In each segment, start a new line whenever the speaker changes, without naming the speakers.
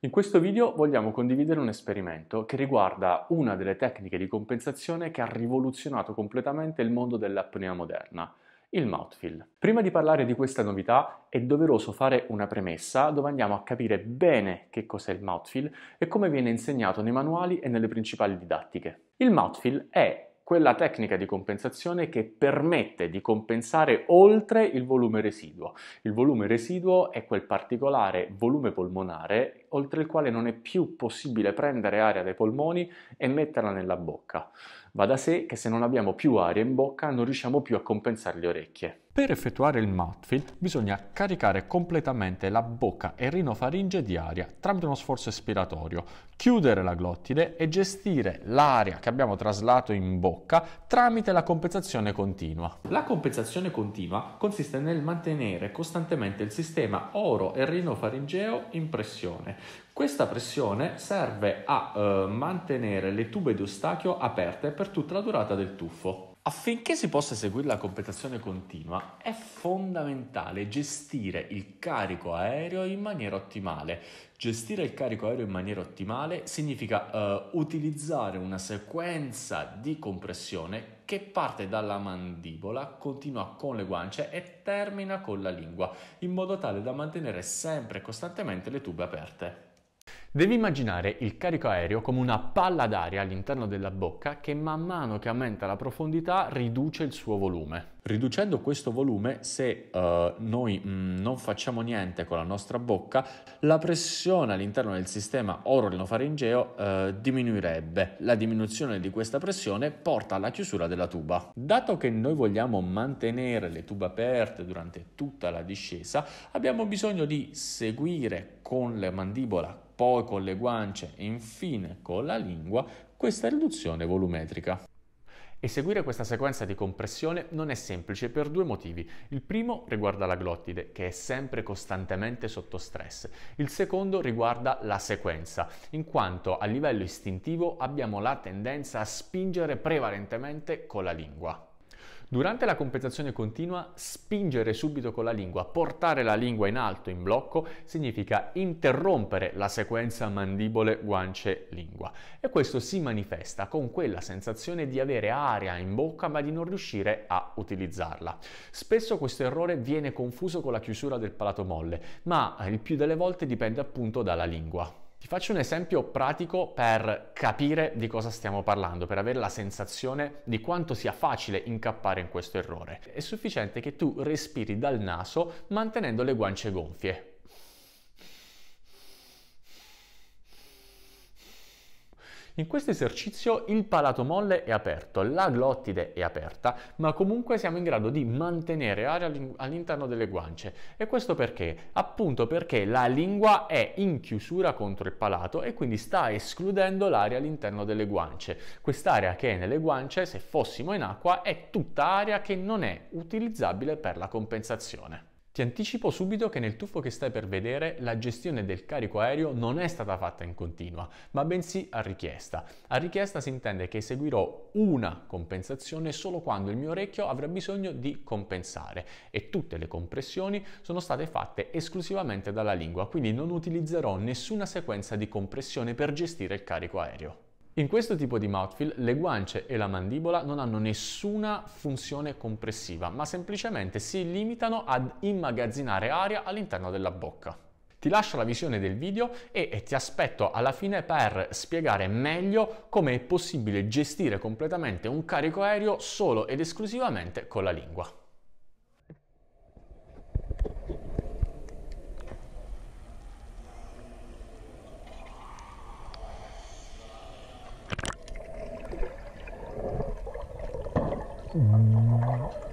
In questo video vogliamo condividere un esperimento che riguarda una delle tecniche di compensazione che ha rivoluzionato completamente il mondo dell'apnea moderna, il mouthfeel. Prima di parlare di questa novità è doveroso fare una premessa dove andiamo a capire bene che cos'è il mouthfeel e come viene insegnato nei manuali e nelle principali didattiche. Il mouthfeel è quella tecnica di compensazione che permette di compensare oltre il volume residuo. Il volume residuo è quel particolare volume polmonare oltre il quale non è più possibile prendere aria dai polmoni e metterla nella bocca. Va da sé che se non abbiamo più aria in bocca non riusciamo più a compensare le orecchie. Per effettuare il mouthfeel bisogna caricare completamente la bocca e rinofaringe di aria tramite uno sforzo espiratorio, chiudere la glottide e gestire l'aria che abbiamo traslato in bocca tramite la compensazione continua. La compensazione continua consiste nel mantenere costantemente il sistema oro e rinofaringeo in pressione questa pressione serve a eh, mantenere le tube di ostacchio aperte per tutta la durata del tuffo. Affinché si possa eseguire la completazione continua è fondamentale gestire il carico aereo in maniera ottimale. Gestire il carico aereo in maniera ottimale significa uh, utilizzare una sequenza di compressione che parte dalla mandibola, continua con le guance e termina con la lingua, in modo tale da mantenere sempre e costantemente le tube aperte. Devi immaginare il carico aereo come una palla d'aria all'interno della bocca che man mano che aumenta la profondità riduce il suo volume. Riducendo questo volume, se uh, noi mh, mm, non facciamo niente con la nostra bocca, la pressione all'interno del sistema orolinofaringeo uh, eh, diminuirebbe. La diminuzione di questa pressione porta alla chiusura della tuba. Dato che noi vogliamo mantenere le tube aperte durante tutta la discesa, abbiamo bisogno di seguire con la mandibola poi con le guance e infine con la lingua questa riduzione volumetrica. Eseguire questa sequenza di compressione non è semplice per due motivi. Il primo riguarda la glottide, che è sempre costantemente sotto stress. Il secondo riguarda la sequenza, in quanto a livello istintivo abbiamo la tendenza a spingere prevalentemente con la lingua. Durante la compensazione continua, spingere subito con la lingua, portare la lingua in alto, in blocco, significa interrompere la sequenza mandibole, guance, lingua. E questo si manifesta con quella sensazione di avere aria in bocca ma di non riuscire a utilizzarla. Spesso questo errore viene confuso con la chiusura del palato molle, ma il più delle volte dipende appunto dalla lingua. Ti faccio un esempio pratico per capire di cosa stiamo parlando, per avere la sensazione di quanto sia facile incappare in questo errore. È sufficiente che tu respiri dal naso mantenendo le guance gonfie In questo esercizio il palato molle è aperto, la glottide è aperta, ma comunque siamo in grado di mantenere aria all'interno delle guance. E questo perché? Appunto perché la lingua è in chiusura contro il palato e quindi sta escludendo l'aria all'interno delle guance. Quest'aria che è nelle guance, se fossimo in acqua, è tutta aria che non è utilizzabile per la compensazione. Ti anticipo subito che nel tuffo che stai per vedere la gestione del carico aereo non è stata fatta in continua, ma bensì a richiesta. A richiesta si intende che eseguirò una compensazione solo quando il mio orecchio avrà bisogno di compensare e tutte le compressioni sono state fatte esclusivamente dalla lingua, quindi non utilizzerò nessuna sequenza di compressione per gestire il carico aereo. In questo tipo di mouthfeel le guance e la mandibola non hanno nessuna funzione compressiva, ma semplicemente si limitano ad immagazzinare aria all'interno della bocca. Ti lascio la visione del video e ti aspetto alla fine per spiegare meglio come è possibile gestire completamente un carico aereo solo ed esclusivamente con la lingua. うん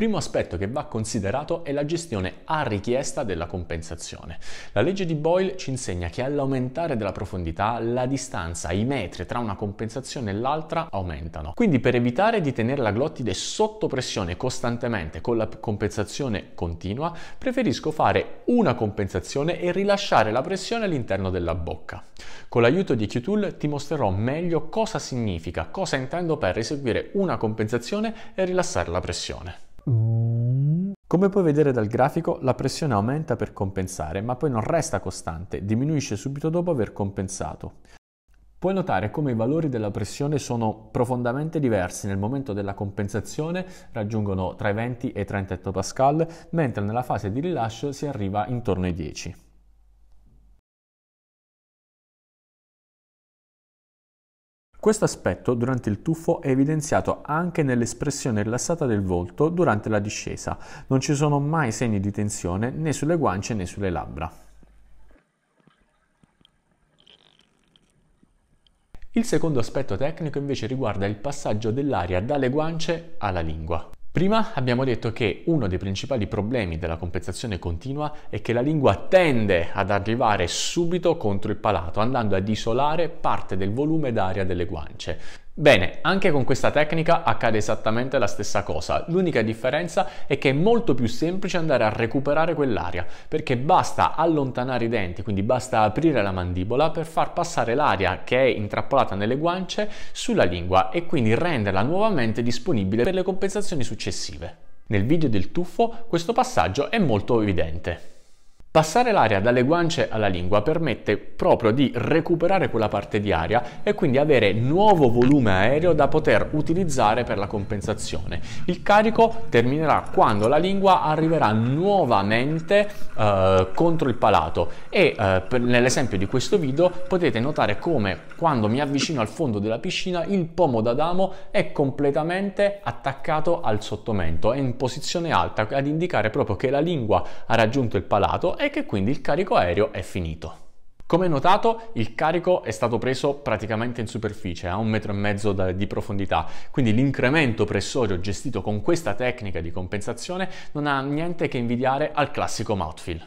primo aspetto che va considerato è la gestione a richiesta della compensazione. La legge di Boyle ci insegna che all'aumentare della profondità la distanza, i metri tra una compensazione e l'altra aumentano. Quindi per evitare di tenere la glottide sotto pressione costantemente con la compensazione continua, preferisco fare una compensazione e rilasciare la pressione all'interno della bocca. Con l'aiuto di QTool ti mostrerò meglio cosa significa, cosa intendo per eseguire una compensazione e rilassare la pressione. Come puoi vedere dal grafico, la pressione aumenta per compensare, ma poi non resta costante, diminuisce subito dopo aver compensato. Puoi notare come i valori della pressione sono profondamente diversi nel momento della compensazione, raggiungono tra i 20 e i 30 Pascal, mentre nella fase di rilascio si arriva intorno ai 10. Questo aspetto durante il tuffo è evidenziato anche nell'espressione rilassata del volto durante la discesa. Non ci sono mai segni di tensione né sulle guance né sulle labbra. Il secondo aspetto tecnico invece riguarda il passaggio dell'aria dalle guance alla lingua. Prima abbiamo detto che uno dei principali problemi della compensazione continua è che la lingua tende ad arrivare subito contro il palato, andando ad isolare parte del volume d'aria delle guance. Bene, anche con questa tecnica accade esattamente la stessa cosa, l'unica differenza è che è molto più semplice andare a recuperare quell'aria, perché basta allontanare i denti, quindi basta aprire la mandibola per far passare l'aria che è intrappolata nelle guance sulla lingua e quindi renderla nuovamente disponibile per le compensazioni successive. Nel video del tuffo questo passaggio è molto evidente. Passare l'aria dalle guance alla lingua permette proprio di recuperare quella parte di aria e quindi avere nuovo volume aereo da poter utilizzare per la compensazione. Il carico terminerà quando la lingua arriverà nuovamente eh, contro il palato e eh, per, nell'esempio di questo video potete notare come quando mi avvicino al fondo della piscina il pomo d'Adamo è completamente attaccato al sottomento, è in posizione alta ad indicare proprio che la lingua ha raggiunto il palato e che quindi il carico aereo è finito. Come notato, il carico è stato preso praticamente in superficie, a un metro e mezzo di profondità, quindi l'incremento pressorio gestito con questa tecnica di compensazione non ha niente che invidiare al classico mouthfeel.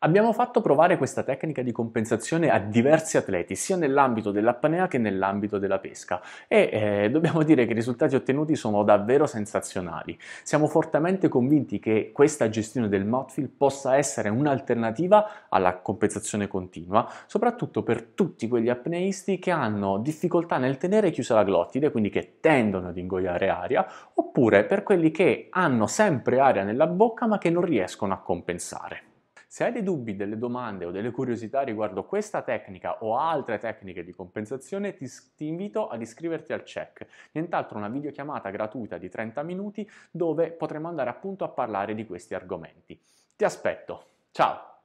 Abbiamo fatto provare questa tecnica di compensazione a diversi atleti, sia nell'ambito dell'apnea che nell'ambito della pesca e eh, dobbiamo dire che i risultati ottenuti sono davvero sensazionali. Siamo fortemente convinti che questa gestione del mouthfeel possa essere un'alternativa alla compensazione continua, soprattutto per tutti quegli apneisti che hanno difficoltà nel tenere chiusa la glottide, quindi che tendono ad ingoiare aria, oppure per quelli che hanno sempre aria nella bocca ma che non riescono a compensare. Se hai dei dubbi, delle domande o delle curiosità riguardo questa tecnica o altre tecniche di compensazione, ti, ti invito ad iscriverti al check. Nient'altro una videochiamata gratuita di 30 minuti dove potremo andare appunto a parlare di questi argomenti. Ti aspetto. Ciao!